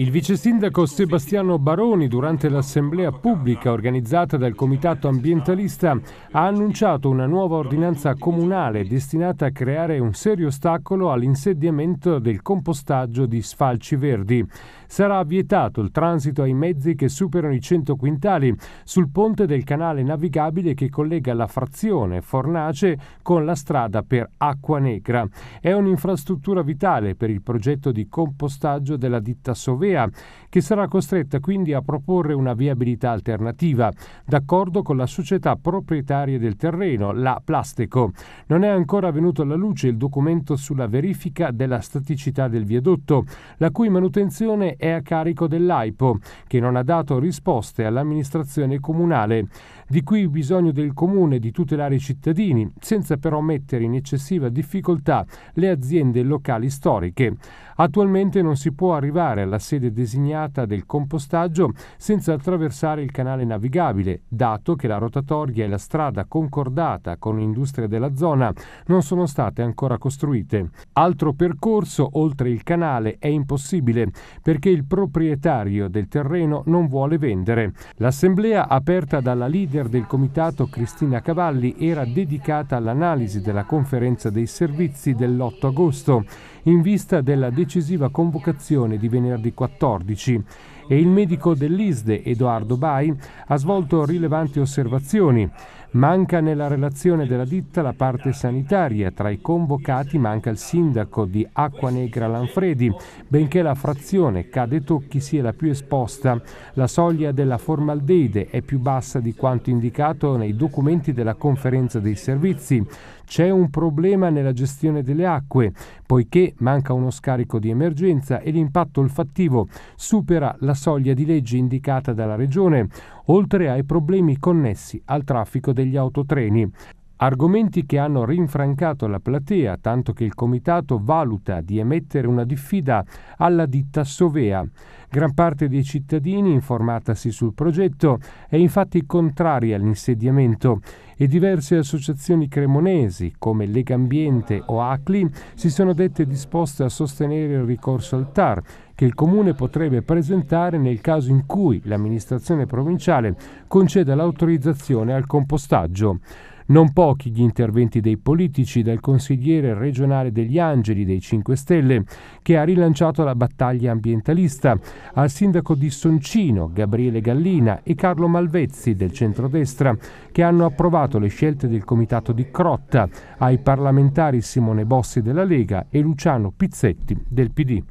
Il vice sindaco Sebastiano Baroni, durante l'assemblea pubblica organizzata dal Comitato Ambientalista, ha annunciato una nuova ordinanza comunale destinata a creare un serio ostacolo all'insediamento del compostaggio di sfalci verdi. Sarà vietato il transito ai mezzi che superano i 100 quintali sul ponte del canale navigabile che collega la frazione Fornace con la strada per Acqua Negra. È un'infrastruttura vitale per il progetto di compostaggio della ditta Sovera Corea, che sarà costretta quindi a proporre una viabilità alternativa, d'accordo con la società proprietaria del terreno, la Plastico. Non è ancora venuto alla luce il documento sulla verifica della staticità del viadotto, la cui manutenzione è a carico dell'AIPO, che non ha dato risposte all'amministrazione comunale. Di cui il bisogno del comune di tutelare i cittadini, senza però mettere in eccessiva difficoltà le aziende locali storiche. Attualmente non si può arrivare alla sede sede designata del compostaggio senza attraversare il canale navigabile, dato che la rotatoria e la strada concordata con l'industria della zona non sono state ancora costruite. Altro percorso oltre il canale è impossibile perché il proprietario del terreno non vuole vendere. L'assemblea aperta dalla leader del comitato Cristina Cavalli era dedicata all'analisi della conferenza dei servizi dell'8 agosto in vista della decisiva convocazione di venerdì 4 2014 e il medico dell'ISDE, Edoardo Bai, ha svolto rilevanti osservazioni. Manca nella relazione della ditta la parte sanitaria, tra i convocati manca il sindaco di Acqua Negra Lanfredi, benché la frazione Cade Tocchi sia la più esposta. La soglia della formaldeide è più bassa di quanto indicato nei documenti della conferenza dei servizi. C'è un problema nella gestione delle acque, poiché manca uno scarico di emergenza e l'impatto olfattivo supera la soglia di legge indicata dalla Regione oltre ai problemi connessi al traffico degli autotreni. Argomenti che hanno rinfrancato la platea, tanto che il comitato valuta di emettere una diffida alla ditta Sovea. Gran parte dei cittadini, informatasi sul progetto, è infatti contraria all'insediamento e diverse associazioni cremonesi, come Lega Ambiente o ACLI, si sono dette disposte a sostenere il ricorso al TAR, che il Comune potrebbe presentare nel caso in cui l'amministrazione provinciale conceda l'autorizzazione al compostaggio. Non pochi gli interventi dei politici, dal consigliere regionale degli Angeli dei 5 Stelle, che ha rilanciato la battaglia ambientalista, al sindaco di Soncino, Gabriele Gallina e Carlo Malvezzi del centrodestra, che hanno approvato le scelte del comitato di Crotta, ai parlamentari Simone Bossi della Lega e Luciano Pizzetti del PD.